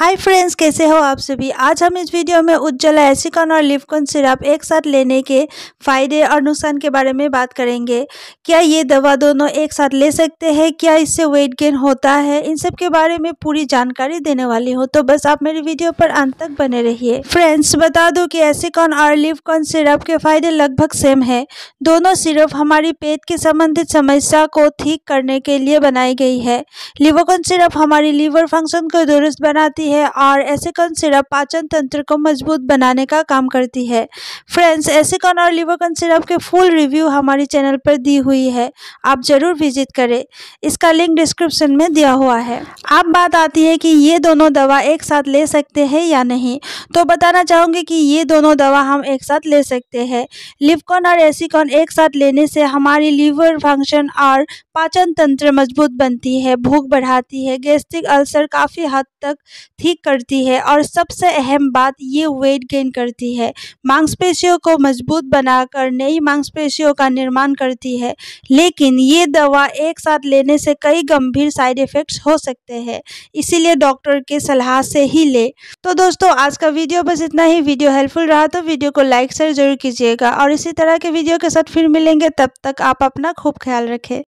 hi friends कैसे हो आप सभी आज हम इस वीडियो में उज्ज्वला एसिकॉन और लिफकॉन सिरप एक साथ लेने के फ़ायदे और नुकसान के बारे में बात करेंगे क्या ये दवा दोनों एक साथ ले सकते हैं क्या इससे वेट गेन होता है इन सब के बारे में पूरी जानकारी देने वाली हूँ तो बस आप मेरी वीडियो पर अंत तक बने रहिए फ्रेंड्स बता दो की एसिकॉन और लिफकॉन सिरप के फ़ायदे लगभग सेम है दोनों सिरप हमारी पेट की संबंधित समस्या को ठीक करने के लिए बनाई गई है लिवोकॉन सिरप हमारी लीवर फंक्शन को दुरुस्त बनाती करती है और एसिकॉन सिरप पाचन तंत्र को मजबूत बनाने का काम करती है फ्रेंड्स एसिकॉन और लिवोकन सिरप के फुल रिव्यू हमारे चैनल पर दी हुई है आप ज़रूर विजिट करें इसका लिंक डिस्क्रिप्शन में दिया हुआ है अब बात आती है कि ये दोनों दवा एक साथ ले सकते हैं या नहीं तो बताना चाहूँगी कि ये दोनों दवा हम एक साथ ले सकते हैं लिवकॉन और एसिकॉन एक साथ लेने से हमारी लीवर फंक्शन और पाचन तंत्र मजबूत बनती है भूख बढ़ाती है गैस्ट्रिक अल्सर काफ़ी हद तक ठीक करती है और सबसे अहम बात ये वेट गेन करती है मांसपेशियों को मजबूत बनाकर नई मांसपेशियों का निर्माण करती है लेकिन ये दवा एक साथ लेने से कई गंभीर साइड इफ़ेक्ट्स हो सकते हैं इसीलिए डॉक्टर के सलाह से ही ले तो दोस्तों आज का वीडियो बस इतना ही वीडियो हेल्पफुल रहा तो वीडियो को लाइक शेयर जरूर कीजिएगा और इसी तरह के वीडियो के साथ फिर मिलेंगे तब तक आप अपना खूब ख्याल रखें